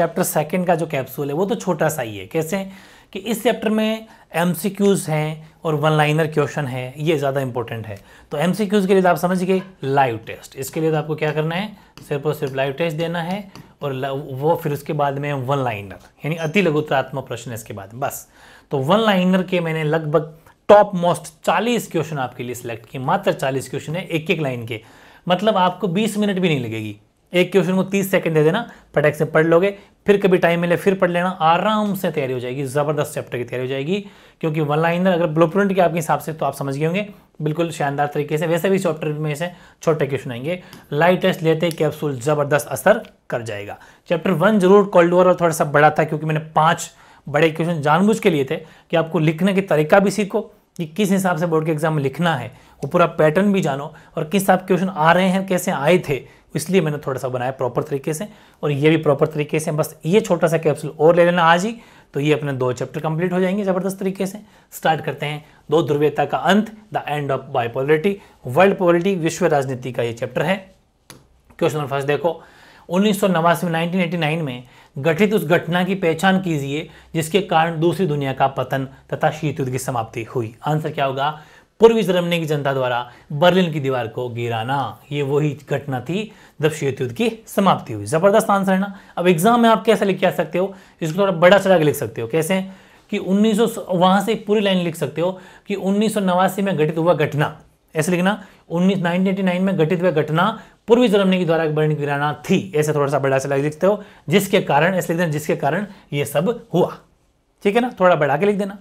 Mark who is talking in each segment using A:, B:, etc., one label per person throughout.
A: Chapter second का जो capsule है वो तो छोटा सा ही है कैसे कि इस चैप्टर में एम हैं और वन लाइनर क्वेश्चन है ये ज़्यादा इंपॉर्टेंट है तो एम के लिए तो आप समझ गए लाइव टेस्ट इसके लिए तो आपको क्या करना है सिर्फ और सिर्फ लाइव टेस्ट देना है और वो फिर उसके बाद में वन लाइनर यानी अति लघुतरात्मक प्रश्न इसके बाद बस तो वन लाइनर के मैंने लगभग टॉप मोस्ट 40 क्वेश्चन आपके लिए सिलेक्ट किए मात्र 40 क्वेश्चन है एक एक लाइन के मतलब आपको 20 मिनट भी नहीं लगेगी एक क्वेश्चन को तीस सेकंड दे देना फटक से पढ़ लोगे फिर कभी टाइम मिले फिर पढ़ लेना आराम से तैयारी हो जाएगी ज़बरदस्त चैप्टर की तैयारी हो जाएगी क्योंकि वन लाइनर अगर ब्लू प्रिंट के आपके हिसाब से तो आप समझ गए होंगे बिल्कुल शानदार तरीके से वैसे भी चैप्टर में से छोटे क्वेश्चन आएंगे लाइट टेस्ट लेते कैप्सूल ज़बरदस्त असर कर जाएगा चैप्टर वन जरूर कोल्ड और थोड़ा सा बड़ा था क्योंकि मैंने पाँच बड़े क्वेश्चन जानबूझ के लिए थे कि आपको लिखने के तरीका भी सीखो कि किस हिसाब से बोर्ड के एग्जाम में लिखना है वो पूरा पैटर्न भी जानो और किस हिसाब क्वेश्चन आ रहे हैं कैसे आए थे इसलिए मैंने थोड़ा सा बनाया प्रॉपर तरीके से और ये भी प्रॉपर तरीके से बस ये छोटा सा कैप्सूल और ले लेना आज ही तो ये अपने दो चैप्टर कंप्लीट हो जाएंगे ज़बरदस्त तरीके से स्टार्ट करते हैं दो ध्रुवीयता का अंत the end of bipolarity world polity विश्व राजनीति का ये चैप्टर है क्वेश्चन नंबर फर्स्ट देखो उन्नीस में नाइनटीन में गठित उस घटना की पहचान कीजिए जिसके कारण दूसरी दुनिया का पतन तथा शीत युद्ध की समाप्ति हुई आंसर क्या होगा पूर्वी जर्मनी की जनता द्वारा बर्लिन की दीवार को गिराना ये वही घटना थी जब शीत युद्ध की समाप्ति हुई ज़बरदस्त आंसर है ना अब एग्जाम में आप कैसे लिख के आ सकते हो इसको थोड़ा बड़ा चढ़ा के लिख सकते हो कैसे कि उन्नीस वहां से पूरी लाइन लिख सकते हो कि उन्नीस में घटित हुआ घटना ऐसे लिखना उन्नीस में घटित हुआ घटना पूर्वी जर्मनी के द्वारा बर्लिन गिराना थी ऐसे थोड़ा सा बड़ा चढ़ा लिखते हो जिसके कारण ऐसे लिख देना जिसके कारण ये सब हुआ ठीक है ना थोड़ा बढ़ा के लिख देना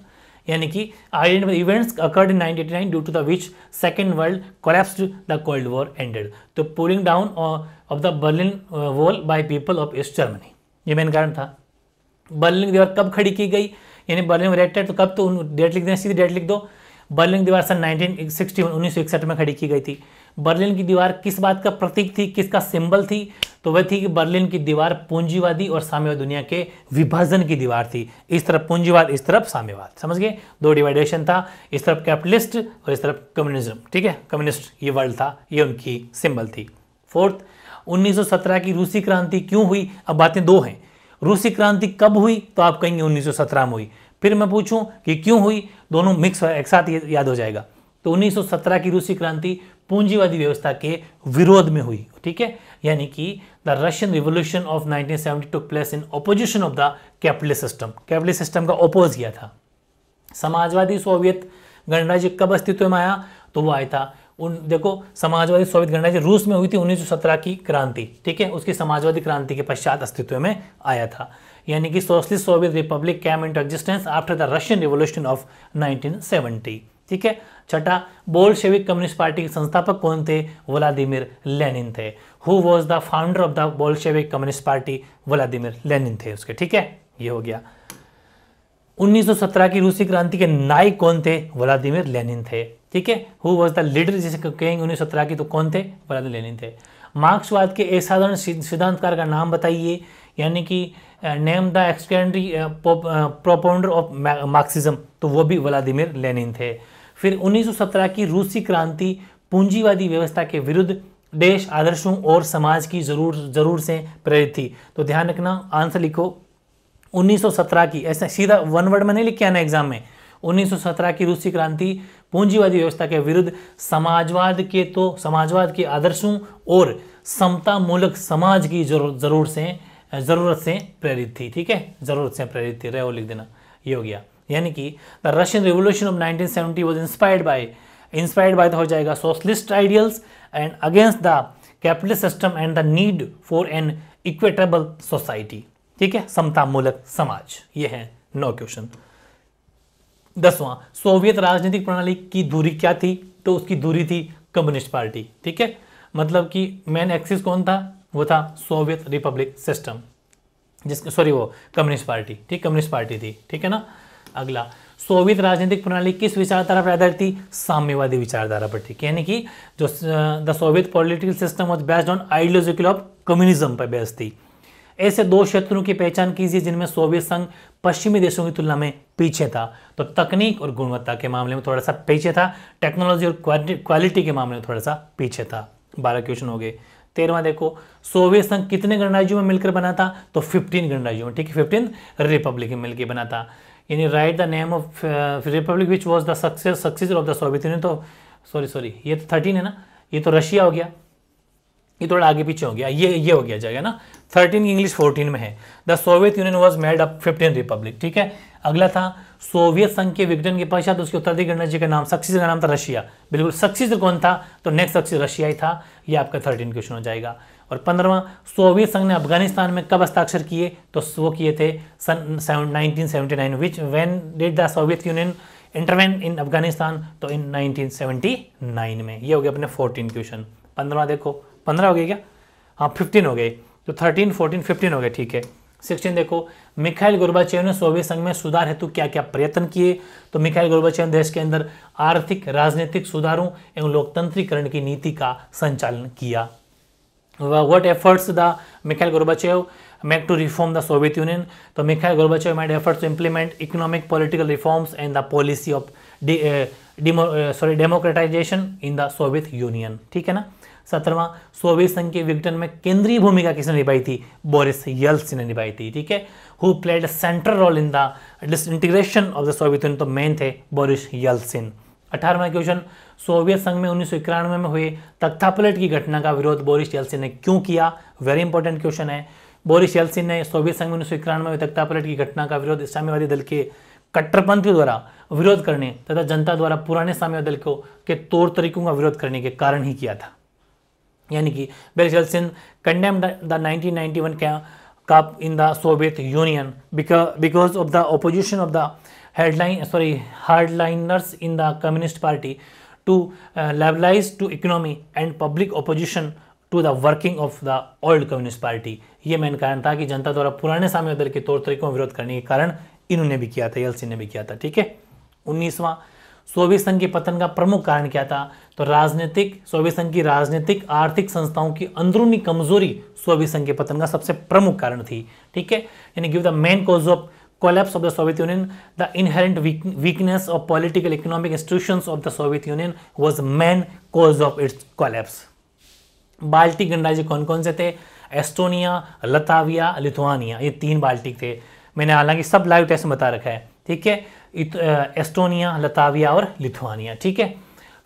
A: यानी कि identify events occurred in 1989 due to the which second world collapsed the cold war ended तो pulling down of the Berlin wall by people of East Germany ये मेन कारण था बर्लिन दीवार कब खड़ी की गई यानी बर्लिन में रेट तो कब तो डेट लिख देना सीधी डेट लिख दो बर्लिन दीवार सन नाइनटीन सिक्सटी उन्नीस में खड़ी की गई थी बर्लिन की दीवार किस बात का प्रतीक थी किसका सिंबल थी तो वह थी कि बर्लिन की दीवार पूंजीवादी और साम्यवाद दुनिया के विभाजन की दीवार थी इस तरफ पूंजीवाद इस तरफ साम्यवाद समझ गए दो डिवाइडेशन था इस तरफ कैपिटलिस्ट और इस तरफ कम्युनिज्म ठीक है कम्युनिस्ट ये वर्ल्ड था ये उनकी सिंबल थी फोर्थ 1917 की रूसी क्रांति क्यों हुई अब बातें दो हैं रूसी क्रांति कब हुई तो आप कहेंगे 1917 में हुई फिर मैं पूछूं कि क्यों हुई दोनों मिक्स एक साथ याद हो जाएगा तो 1917 की रूसी क्रांति पूंजीवादी व्यवस्था के विरोध में हुई ठीक है यानी कि the Russian revolution of 1970 took place in opposition of the capitalist system capitalist system का ओपोज किया था समाजवादी सोवियत गणराज्य कब अस्तित्व में आया तो वो आया था उन देखो समाजवादी सोवियत गणराज्य रूस में हुई थी 1917 की क्रांति ठीक है उसकी समाजवादी क्रांति के पश्चात अस्तित्व में आया था यानी कि socialist Soviet republic came into existence after the Russian revolution of 1970 ठीक है छठा बोल्शेविक कम्युनिस्ट पार्टी के संस्थापक कौन थे व्लादिमिर लेनिन थे who was the founder of the Bolshevik communist party Vladimir Lenin थे उसके ठीक है ये हो गया 1917 की रूसी क्रांति के नायक कौन थे व्लादिमिर लेनिन थे ठीक है हु वॉज द लीडर जिसे कहेंगे उन्नीस सौ की तो कौन थे व्लादिमिर लेनिन थे मार्क्सवाद के असाधारण सिद्धांतकार का नाम बताइए यानी कि name the extraordinary propounder of Marxism तो वो भी व्लादिमिर लेनिन थे फिर 1917 की रूसी क्रांति पूंजीवादी व्यवस्था के विरुद्ध देश आदर्शों और समाज की जरूर जरूर से प्रेरित थी तो ध्यान रखना आंसर लिखो 1917 की ऐसा सीधा वन वर्ड में नहीं लिख के आना एग्जाम में 1917 की रूसी क्रांति पूंजीवादी व्यवस्था के विरुद्ध समाजवाद के तो समाजवाद के आदर्शों और समता मूलक समाज की जरूर से ज़रूरत से प्रेरित थी ठीक है ज़रूरत से प्रेरित थी वो लिख देना ये हो गया यानी कि the Russian revolution of 1970 seventy was inspired by inspired by तो हो जाएगा socialist ideals and against the capitalist system and the need for an equitable society ठीक है समतामूलक समाज ये है नौ क्वेश्चन दसवां सोवियत राजनीतिक प्रणाली की दूरी क्या थी तो उसकी दूरी थी कम्युनिस्ट पार्टी ठीक है मतलब कि मेन एक्सिस कौन था वो था सोवियत रिपब्लिक सिस्टम जिस सॉरी वो कम्युनिस्ट पार्टी ठीक कम्युनिस्ट पार्टी थी ठीक है ना अगला सोवियत राजनीतिक प्रणाली किस विचारधारा पर आधारित थी साम्यवादी विचारधारा पर ठीक यानी कि जो the Soviet political system was based on ideological of communism पर बेस्ड थी ऐसे दो क्षेत्रों की पहचान कीजिए जिनमें सोवियत संघ पश्चिमी देशों की तुलना में पीछे था तो तकनीक और गुणवत्ता के मामले में थोड़ा सा पीछे था टेक्नोलॉजी और क्वालिटी के मामले में थोड़ा सा पीछे था बारह क्वेश्चन हो गए तेरहवा देखो सोवियत संघ कितने गणराज्यों में मिलकर बना था तो फिफ्टीन गणराज्यों में ठीक है फिफ्टीन रिपब्लिक में मिलकर बना था यानी right the name of republic which was the success successor of the Soviet Union तो सॉरी सॉरी ये तो थर्टीन है ना ये तो रशिया हो गया ये थोड़ा आगे पीछे हो गया ये ये हो गया जाएगा ना थर्टीन इंग्लिश फोर्टीन में है the Soviet Union was made up fifteen republic ठीक है अगला था सोवियत संघ के विघटन के पश्चात उसके उत्तराधिकारी गणराज्य का नाम सक्सेस का नाम था रशिया बिल्कुल सक्सेस कौन था तो नेक्स्ट सक्सेस रशिया ही था ये आपका थर्टीन क्वेश्चन हो जाएगा और पंद्रवा सोवियत संघ ने अफगानिस्तान में कब हस्ताक्षर किए तो वो किए थे सन nineteen seventy nine which when did the Soviet Union intervene in Afghanistan तो इन नाइनटीन में ये हो गया अपने फोर्टीन क्वेश्चन पंद्रवा देखो पंद्रह हो गए क्या हाँ फिफ्टीन हो गए तो थर्टीन फोर्टीन फिफ्टीन हो गए ठीक है सिक्सटीन देखो मिखाइल गोरबाचेव ने सोवियत संघ में सुधार हेतु क्या क्या प्रयत्न किए तो मिखाइल गोरबाचेव देश के अंदर आर्थिक राजनीतिक सुधारों एवं लोकतंत्रीकरण की नीति का संचालन किया what efforts the Mikhail Gorbachev make to reform the Soviet Union तो Mikhail Gorbachev made efforts to implement economic political reforms and the policy of sorry democratization in the Soviet Union ठीक है ना सत्रहवां सोवियत संघ के विघटन में केंद्रीय भूमिका किसने निभाई थी बोरिस यल्स ने निभाई थी ठीक है who played central role in the integration of the Soviet Union तो मेन थे बोरिस यल्सिन अठारहवा क्वेश्चन सोवियत संघ में उन्नीस में हुए तख्तापलट की घटना का विरोध बोरिस येल्सिन ने क्यों किया वेरी इंपॉर्टेंट क्वेश्चन है बोरिस यल्सिन ने सोवियत संघ में उन्नीस में तख्तापलट की घटना का विरोध इस्लामीवादी दल के कट्टरपंथियों द्वारा विरोध करने तथा जनता द्वारा पुराने साम्यवादी दल को के तौर तरीकों का विरोध करने के कारण ही किया था यानी कि Boris Yeltsin condemn the nineteen का coup in the Soviet Union because of the opposition of the headline sorry hardliners in the communist party to liberalise to economy and public opposition to the working of the old communist party ये main कारण था कि जनता द्वारा पुराने साम्य दल के तौर तरीकों में विरोध करने के कारण इन्होंने भी किया था यल्सिन ने भी किया था ठीक है उन्नीसवां सोवियत संघ के पतन का प्रमुख कारण क्या था तो राजनीतिक सोवियत संघ की राजनीतिक आर्थिक संस्थाओं की अंदरूनी कमजोरी सोवियत संघ के पतन का सबसे प्रमुख कारण थी ठीक है यानी give the main cause of collapse of the Soviet Union the inherent weakness of political economic institutions of the Soviet Union was main cause of its collapse Baltic गणराज्य कौन कौन से थे एस्टोनिया लताविया लिथुआनिया ये तीन बाल्टिक थे मैंने हालांकि सब लाइव टेस्ट में बता रखा है ठीक है एस्टोनिया लताविया और लिथुआनिया ठीक है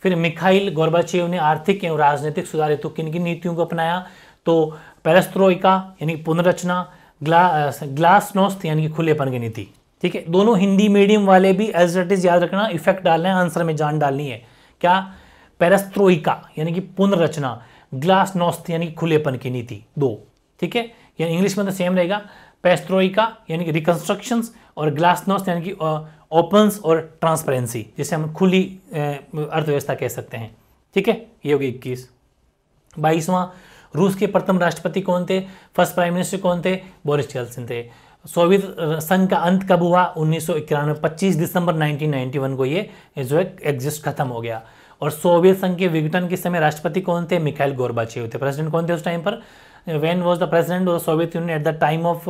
A: फिर मिखाइल गोरबाचेव ने आर्थिक एवं राजनीतिक सुधार हेतु किन किन नीतियों को अपनाया तो पेरेस्त्रोइका यानी पुनर्रचना ग्ला, ग्लासनोस्त यानी कि खुलेपन की नीति ठीक है दोनों हिंदी मीडियम वाले भी एज इट इज़ याद रखना इफेक्ट डालना है आंसर में जान डालनी है क्या पेरेस्त्रोइका यानी कि पुनर्रचना ग्लासनोस्त यानी कि खुलेपन की नीति दो ठीक है यानी इंग्लिश में तो सेम रहेगा पेस्ट्रोइका यानी कि रिकन्स्ट्रक्शंस और ग्लासनोस्त यानी कि ओपन्स और ट्रांसपेरेंसी जिसे हम खुली अर्थव्यवस्था कह सकते हैं ठीक है ये होगी इक्कीस बाईसवां रूस के प्रथम राष्ट्रपति कौन थे फर्स्ट प्राइम मिनिस्टर कौन थे बोरिस जेल्सिन थे सोवियत संघ का अंत कब हुआ उन्नीस 25 दिसंबर 1991 को ये जो है एग्जिस्ट खत्म हो गया और सोवियत संघ के विघटन के समय राष्ट्रपति कौन थे मिखाइल गोरबाचे थे प्रेसिडेंट कौन थे उस टाइम पर when was the president of Soviet Union at the time of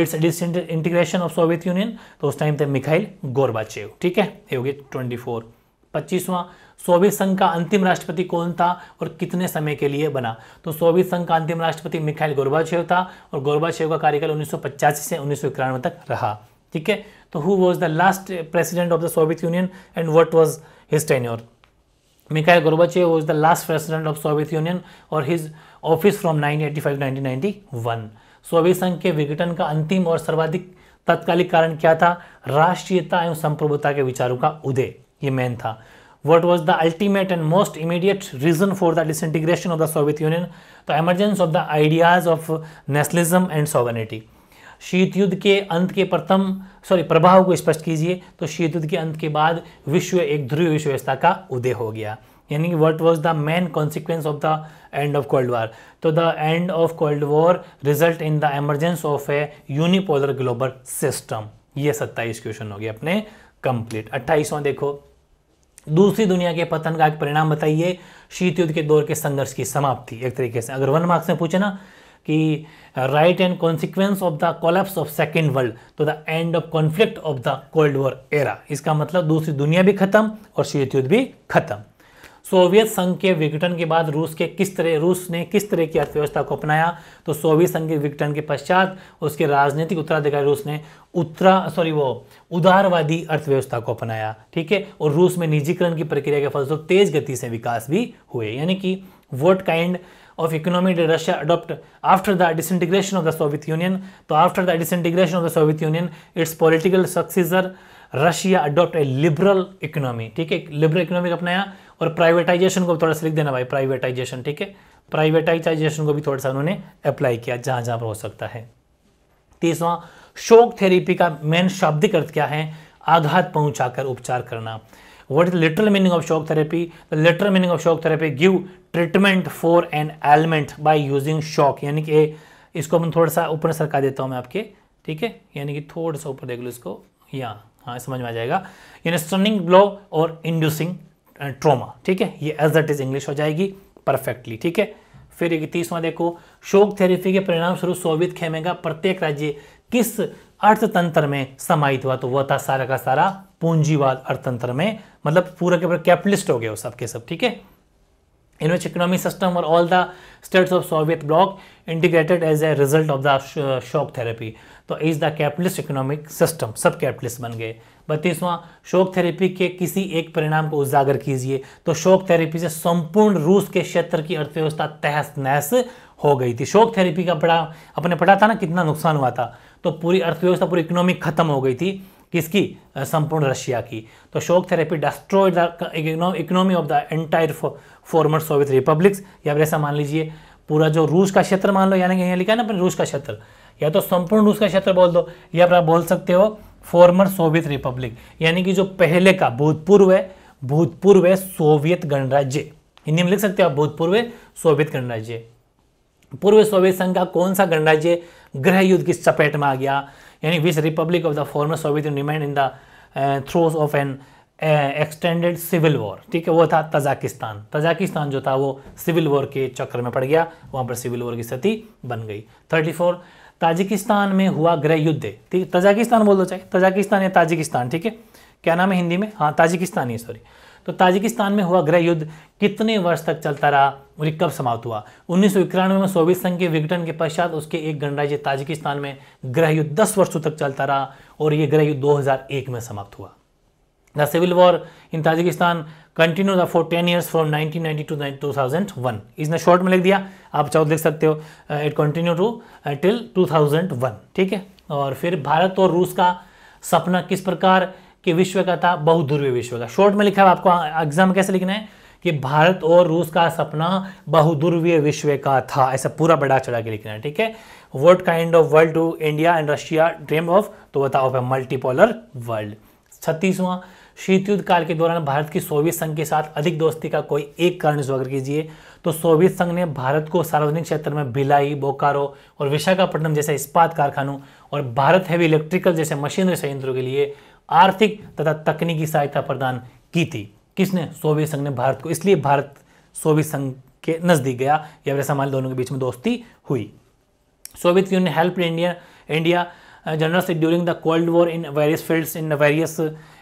A: its disintegration of Soviet Union तो उस टाइम थे मिखाइल गोरबाचेव ठीक है ये हो गया ट्वेंटी फोर पच्चीसवां सोवियत संघ का अंतिम राष्ट्रपति कौन था और कितने समय के लिए बना तो सोवियत संघ का अंतिम राष्ट्रपति मिखाइल गोरबाचेव था और गोरबाचेव का कार्यकाल उन्नीस से उन्नीस तक रहा ठीक है तो who was the last president of the Soviet Union and what was his tenure Mikhail Gorbachev was the last president of Soviet Union और his office from nineteen eighty Soviet संघ के विघटन का अंतिम और सर्वाधिक तत्कालिक कारण क्या था राष्ट्रीयता एवं संप्रभुता के विचारों का उदय ये मेन था what was the ultimate and most immediate reason for the disintegration of the Soviet Union the emergence of the ideas of nationalism and sovereignty शीत युद्ध के अंत के प्रथम सॉरी प्रभाव को स्पष्ट कीजिए तो शीत युद्ध के अंत के बाद विश्व एक ध्रुव विश्व व्यवस्था का उदय हो गया यानी कि what was the main consequence of the end of cold war तो the end of cold war result in the emergence of a unipolar global system ये सत्ताईस क्वेश्चन हो गए अपने कंप्लीट अट्ठाईसवां देखो दूसरी दुनिया के पतन का एक परिणाम बताइए शीत युद्ध के दौर के संघर्ष की समाप्ति एक तरीके से अगर वन मार्क्स में पूछे ना कि write end consequence of the collapse of second world तो the end of conflict of the cold war era इसका मतलब दूसरी दुनिया भी खत्म और शीत युद्ध भी खत्म सोवियत संघ के विघटन के बाद रूस के किस तरह रूस ने किस तरह की अर्थव्यवस्था को अपनाया तो सोवियत संघ के विघटन के पश्चात उसके राजनीतिक उत्तराधिकारी रूस ने उत्तरा सॉरी वो उदारवादी अर्थव्यवस्था को अपनाया ठीक है और रूस में निजीकरण की प्रक्रिया के फलस्वरूप तेज गति से विकास भी हुए यानी कि what kind of economy did Russia adopt after the disintegration of the Soviet Union तो after the disintegration of the Soviet Union its political successor Russia adopt a liberal economy ठीक है liberal economy अपनाया और privatisation को थोड़ा सा लिख देना भाई प्राइवेटाइजेशन ठीक है प्राइवेटाइजेशन को भी थोड़ा सा उन्होंने अप्लाई किया जहां जहां पर हो सकता है तीसवा शोक थेरेपी का मेन शाब्दिक अर्थ क्या है आघात पहुंचाकर उपचार करना what is literal meaning of shock therapy therapy the literal meaning of shock therapy give treatment for an ailment by using यानी कि ए, इसको मैं थोड़ा सा ऊपर सरका देता हूं मैं आपके ठीक है यानी कि थोड़ा सा ऊपर देख लो इसको यहाँ हाँ समझ में आ जाएगा यानी स्टनिंग ब्लो और इंड्यूसिंग ट्रोमा ठीक है ये एज दट इज इंग्लिश हो जाएगी परफेक्टली ठीक है फिर तीसवा देखो शोक थेरेपी के परिणाम स्वरूप सोवियत खेमे का प्रत्येक राज्य किस अर्थतंत्र में समाहित हुआ तो वह था सारा का सारा पूंजीवाद अर्थतंत्र में मतलब पूरा के पूरा कैपिटलिस्ट हो गया वो सब ठीक है in which economic system were all the states of Soviet bloc integrated as a result of the sh uh, shock therapy. तो is the capitalist economic system सब कैपिटलिस्ट बन गए बत्तीसवां शोक थेरेपी के किसी एक परिणाम को उजागर कीजिए तो शोक थेरेपी से संपूर्ण रूस के क्षेत्र की अर्थव्यवस्था तहस नहस हो गई थी शोक थेरेपी का बड़ा अपने पढ़ा था ना कितना नुकसान हुआ था तो पूरी अर्थव्यवस्था पूरी इकोनॉमी खत्म हो गई थी किसकी संपूर्ण रशिया की तो shock therapy destroyed the economy of the entire former Soviet republics या फिर ऐसा मान लीजिए पूरा जो रूस का क्षेत्र मान लो यानी कि यहाँ लिखा है ना अपने रूस का क्षेत्र या तो संपूर्ण रूस का क्षेत्र बोल दो या फिर आप बोल सकते हो फॉर्मर सोवियत रिपब्लिक यानी कि जो पहले का भूतपूर्व है भूतपूर्व है सोवियत गणराज्य हिंदी में लिख सकते हो आप भूतपूर्व सोवियत गणराज्य पूर्व सोवियत संघ का कौन सा गणराज्य गृह युद्ध की चपेट में आ गया यानी which republic of the former Soviet remained in the throes of an extended civil war ठीक है वो था तजाकिस्तान तजाकिस्तान जो था वो सिविल वॉर के चक्कर में पड़ गया वहाँ पर सिविल वॉर की स्थिति बन गई थर्टी फोर ताजिकिस्तान में हुआ गृह युद्ध ठीक तजाकिस्तान बोल दो चाहे तजाकिस्तान या ताजिकिस्तान ठीक है क्या नाम है हिंदी में हाँ ताजिकिस्तान ही सॉरी तो ताजिकिस्तान में हुआ गृह युद्ध कितने वर्ष तक चलता रहा और कब समाप्त हुआ उन्नीस में सोवियत संघ के विघटन के पश्चात उसके एक गणराज्य ताजिकिस्तान में गृह युद्ध दस वर्षों तक चलता रहा और यह गृह युद्ध दो में समाप्त हुआ the civil war in Tajikistan continue the for ten years from ninety two two thousand one इसने शॉर्ट में लिख दिया आप चाहो देख तो सकते हो it continue to till one ठीक है और फिर भारत और रूस का सपना किस प्रकार कि विश्व का था बहुध्रुवीय विश्व का शॉर्ट में लिखा है आपको एग्जाम कैसे लिखना है कि भारत और रूस का सपना बहुध्रुवीय विश्व का था ऐसा पूरा बड़ा चढ़ा के लिखना है ठीक है what kind of world to India and Russia dream of तो बताओ मल्टीपोलर वर्ल्ड छत्तीसवां शीत युद्ध काल के दौरान भारत की सोवियत संघ के साथ अधिक दोस्ती का कोई एक कारण स्वागत कीजिए तो सोवियत संघ ने भारत को सार्वजनिक क्षेत्र में भिलाई बोकारो और विशाखापट्टनम जैसे इस्पात कारखानों और भारत हैवी इलेक्ट्रिकल जैसे मशीनरी संयंत्रों के लिए आर्थिक तथा तकनीकी सहायता प्रदान की थी किसने सोवियत संघ ने भारत को इसलिए भारत सोवियत संघ के नज़दीक गया या फिर हमारे दोनों के बीच में दोस्ती हुई Soviet Union help India India general during the cold war in various fields in various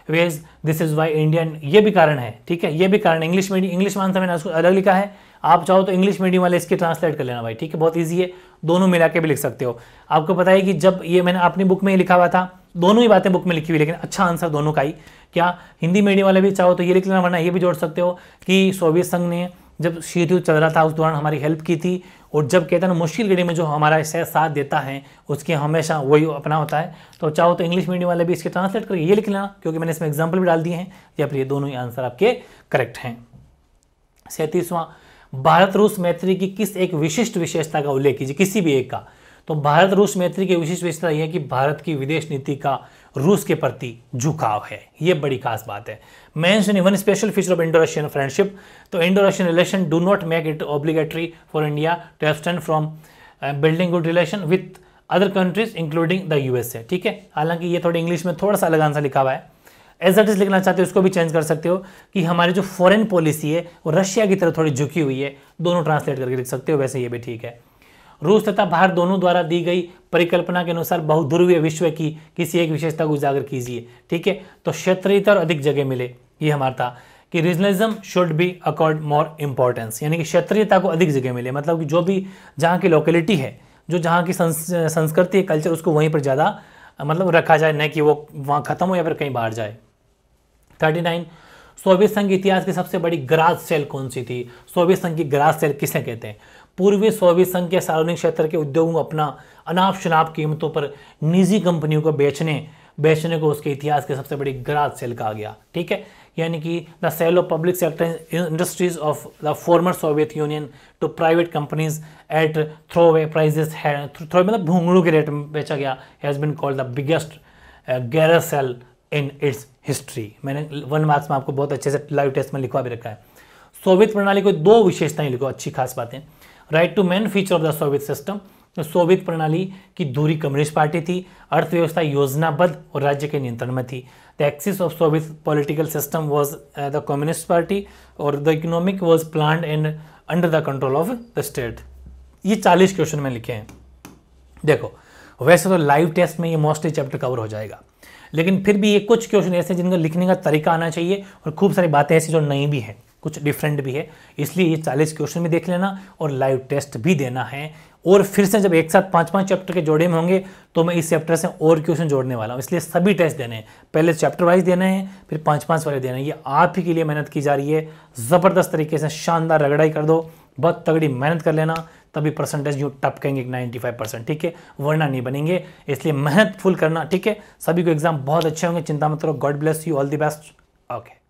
A: ways this is why Indian ये भी कारण है ठीक है ये भी कारण इंग्लिश मीडियम इंग्लिश में मैंने उसको अलग लिखा है आप चाहो तो इंग्लिश मीडियम वाले इसके ट्रांसलेट कर लेना भाई ठीक है बहुत ईजी है दोनों मिला के भी लिख सकते हो आपको पता है कि जब ये मैंने अपनी बुक में ही लिखा हुआ था दोनों ही बातें बुक में लिखी हुई लेकिन अच्छा आंसर दोनों का ही क्या हिंदी मीडियम वाले भी चाहो तो ये लिख लेना वरना ये भी जोड़ सकते हो कि सोवियत संघ ने जब शीत युद्ध चल रहा था उस दौरान हमारी हेल्प की थी और जब कहते हैं मुश्किल घड़ी में जो हमारा शह साथ देता है उसके हमेशा वही अपना होता है तो चाहो तो इंग्लिश मीडियम वाले भी इसके ट्रांसलेट करके ये लिख लेना क्योंकि मैंने इसमें एग्जाम्पल भी डाल दिए हैं या फिर ये दोनों ही आंसर आपके करेक्ट हैं सैंतीसवां भारत रूस मैत्री की किस एक विशिष्ट विशेषता का उल्लेख कीजिए किसी भी एक का तो भारत रूस मैत्री की विशेष विशेषता यह है कि भारत की विदेश नीति का रूस के प्रति झुकाव है यह बड़ी खास बात है मैं one special feature of Indo Russian friendship तो Indo Russian relation do not make it obligatory for India to abstain from building good relation with other countries including the USA ठीक है हालांकि ये थोड़ी इंग्लिश में थोड़ा सा अलग आंसर लिखा हुआ है एज एट इज लिखना चाहते हो उसको भी चेंज कर सकते हो कि हमारी जो फॉरेन पॉलिसी है वो रशिया की तरफ थोड़ी झुकी हुई है दोनों ट्रांसलेट करके लिख सकते हो वैसे ये भी ठीक है रूस तथा भारत दोनों द्वारा दी गई परिकल्पना के अनुसार बहुध्रुवीय विश्व की किसी एक विशेषता को उजागर कीजिए ठीक है तो क्षेत्रीयता और अधिक जगह मिले ये हमारा था कि regionalism should be accord more importance यानी कि क्षेत्रीयता को अधिक जगह मिले मतलब कि जो भी जहाँ की लोकेलिटी है जो जहाँ की संस्कृति है कल्चर उसको वहीं पर ज़्यादा मतलब रखा जाए न कि वो वहाँ ख़त्म हो या फिर कहीं बाहर जाए थर्टी नाइन सोवियत संघ इतिहास की सबसे बड़ी ग्रास सेल कौन सी थी सोवियत संघ की ग्रास सेल किसे कहते हैं पूर्वी सोवियत संघ के सार्वजनिक क्षेत्र के उद्योगों को अपना अनाप शनाप कीमतों पर निजी कंपनियों को बेचने बेचने को उसके इतिहास के सबसे बड़ी ग्राज सेल कहा गया ठीक है यानी कि the sale of public sector industries of the former Soviet Union to private companies at throw away prices throw मतलब भूंगड़ू के रेट में बेचा गया has been called the biggest garage sale in its history मैंने वन मार्क्स में आपको बहुत अच्छे से लाइव टेस्ट में लिखवा भी रखा है सोवियत प्रणाली को दो विशेषताएं लिखो अच्छी खास बातें write two main feature of the Soviet system Soviet प्रणाली की दूरी कम्युनिस्ट पार्टी थी अर्थव्यवस्था योजनाबद्ध और राज्य के नियंत्रण में थी the axis of Soviet political system was the communist party और the economic was plan and under the control of the state ये चालीस क्वेश्चन में लिखे हैं देखो वैसे तो लाइव टेस्ट में ये मोस्टली चैप्टर कवर हो जाएगा लेकिन फिर भी ये कुछ क्वेश्चन ऐसे हैं जिनका लिखने का तरीका आना चाहिए और खूब सारी बातें ऐसी जो नई भी हैं कुछ डिफरेंट भी है इसलिए ये चालीस क्वेश्चन भी देख लेना और लाइव टेस्ट भी देना है और फिर से जब एक साथ पाँच पाँच चैप्टर के जोड़े में होंगे तो मैं इस चैप्टर से और क्वेश्चन जोड़ने वाला हूँ इसलिए सभी टेस्ट देने हैं पहले चैप्टर वाइज देने हैं फिर पाँच पाँच वाले देने हैं ये आप ही के लिए मेहनत की जा रही है ज़बरदस्त तरीके से शानदार रगड़ाई कर दो बहुत तगड़ी मेहनत कर लेना तभी परसेंटेज टप टपकेंगे नाइन्टी फाइव परसेंट ठीक है वरना नहीं बनेंगे इसलिए मेहनत फुल करना ठीक है सभी को एग्जाम बहुत अच्छे होंगे चिंता मत करो God bless you all the best okay